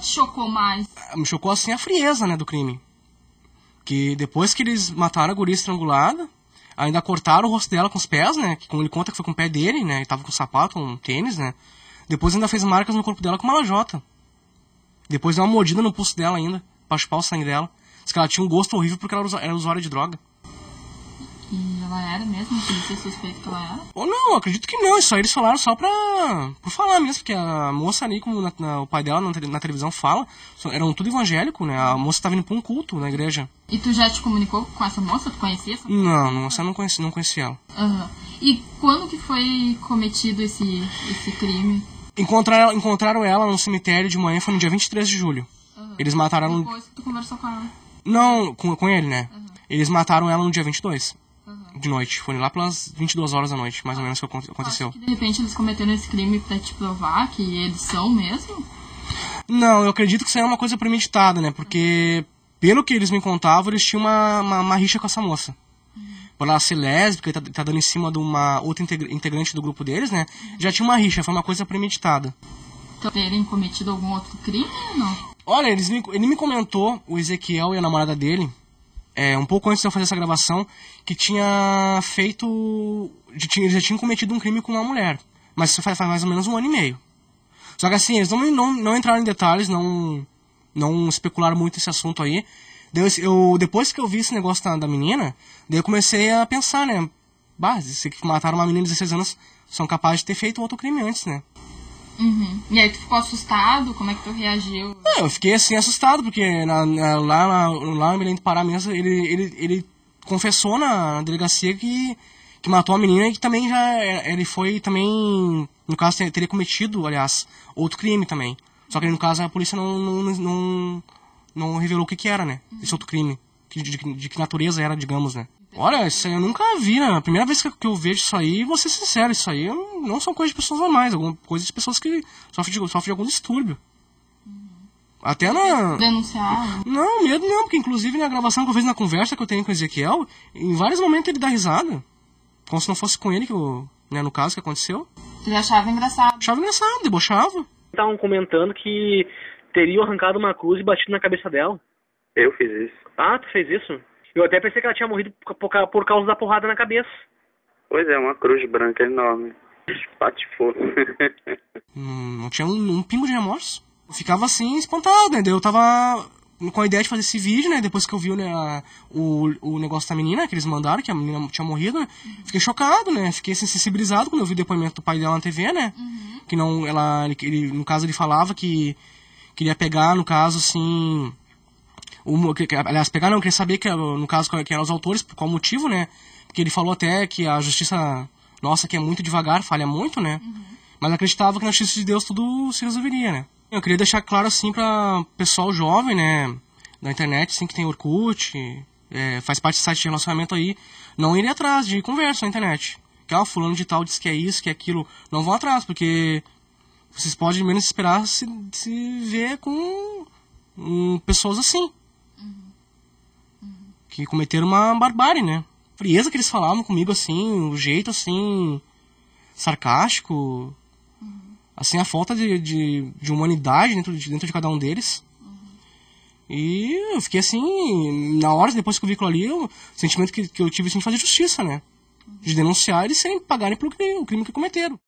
que te chocou mais? Ah, me chocou assim a frieza, né, do crime. Que depois que eles mataram a guria estrangulada, ainda cortaram o rosto dela com os pés, né? Que como ele conta que foi com o pé dele, né? e tava com sapato, com tênis, né? Depois ainda fez marcas no corpo dela com uma lajota. Depois deu uma mordida no pulso dela ainda, pra chupar o sangue dela. Diz que ela tinha um gosto horrível porque ela era usuária de droga ela era mesmo? Que você suspeita que ela era? Ou não, acredito que não. Isso é aí eles falaram só pra. por falar mesmo, porque a moça ali, como na, na, o pai dela na, na, televisão fala, eram tudo evangélico, né? A moça tava indo pra um culto na igreja. E tu já te comunicou com essa moça? Tu conhecia essa moça? Não, não, moça não conhecia, não conhecia ela. Uhum. E quando que foi cometido esse, esse crime? Encontraram, encontraram ela no cemitério de manhã, foi no dia 23 de julho. Uhum. Eles mataram. Depois tu conversou com ela? Não, com, com ele, né? Uhum. Eles mataram ela no dia 22 de noite. Foi lá pelas 22 horas da noite, mais ou menos, que aconteceu. Que de repente eles cometeram esse crime pra te provar que eles são mesmo? Não, eu acredito que isso é uma coisa premeditada, né? Porque, pelo que eles me contavam, eles tinham uma, uma, uma rixa com essa moça. Uhum. Por ela ser lésbica e tá, tá, dando em cima de uma outra integrante do grupo deles, né? Uhum. Já tinha uma rixa, foi uma coisa premeditada. Então, terem cometido algum outro crime ou não? Olha, eles me, ele me comentou, o Ezequiel e a namorada dele, é, um pouco antes de eu fazer essa gravação, que tinha feito. Tinha, já tinham cometido um crime com uma mulher. Mas isso faz, faz, mais ou menos um ano e meio. Só que assim, eles não, não, não entraram em detalhes, não, não especularam muito esse assunto aí. Eu, eu, depois que eu vi esse negócio da, da menina, daí eu comecei a pensar, né? Bah, se mataram uma menina de 16 anos, são capazes de ter feito outro crime antes, né? Uhum. E aí tu ficou assustado? Como é que tu reagiu? É, eu fiquei assim assustado, porque na, na, lá, na, lá no Belém do Pará mesmo, ele, ele, ele confessou na delegacia que, que matou a menina e que também já é, ele foi também, no caso, teria cometido, aliás, outro crime também. Só que no caso a polícia não, não, não, não revelou o que, que era, né? Esse outro crime de, de, de que natureza era, digamos, né? Olha, isso aí eu nunca vi, né? A primeira vez que eu vejo isso aí, vou ser sincero, isso aí não, não são coisas de pessoas normais, alguma coisa de pessoas que sofrem de, sofrem de algum distúrbio. Até na. Denunciar? Né? Não, medo não, porque inclusive na gravação que eu fiz na conversa que eu tenho com o Ezequiel, em vários momentos ele dá risada. Como se não fosse com ele, que eu, né, no caso que aconteceu. Ele achava engraçado. Achava engraçado, debochava. Estavam comentando que teriam arrancado uma cruz e batido na cabeça dela. Eu fiz isso. Ah, tu fez isso? Eu até pensei que ela tinha morrido por causa da porrada na cabeça. Pois é, uma cruz branca enorme. Espatifou. hum, não tinha um, um, pingo de remorso. Eu ficava assim, espantado, né? Eu tava com a ideia de fazer esse vídeo, né? Depois que eu vi né, o, o negócio da menina, que eles mandaram, que a menina tinha morrido, né? Fiquei chocado, né? Fiquei assim, sensibilizado quando eu vi o depoimento do pai dela na TV, né? Uhum. Que não, ela, ele, no caso, ele falava que queria pegar, no caso, assim, uma, que, aliás, pegar não, queria saber, que, no caso, é, quem eram os autores, por qual motivo, né? Porque ele falou até que a justiça nossa, que é muito devagar, falha muito, né? Uhum. Mas acreditava que na justiça de Deus tudo se resolveria, né? Eu queria deixar claro, assim, pra pessoal jovem, né? Da internet, assim, que tem Orkut, é, faz parte do site de relacionamento aí, não ir atrás de conversa na internet. Que, ah, fulano de tal disse que é isso, que é aquilo. Não vão atrás, porque vocês podem menos esperar se, se ver com pessoas assim que cometeram uma barbárie, né? A frieza que eles falavam comigo assim, o jeito assim sarcástico, uhum. assim a falta de, de, de, humanidade dentro de, dentro de cada um deles. E eu fiquei assim, na hora depois que eu vi aquilo ali, o sentimento que, que eu tive assim, de fazer justiça, né? De denunciar eles sem pagarem pelo crime, o crime que cometeram.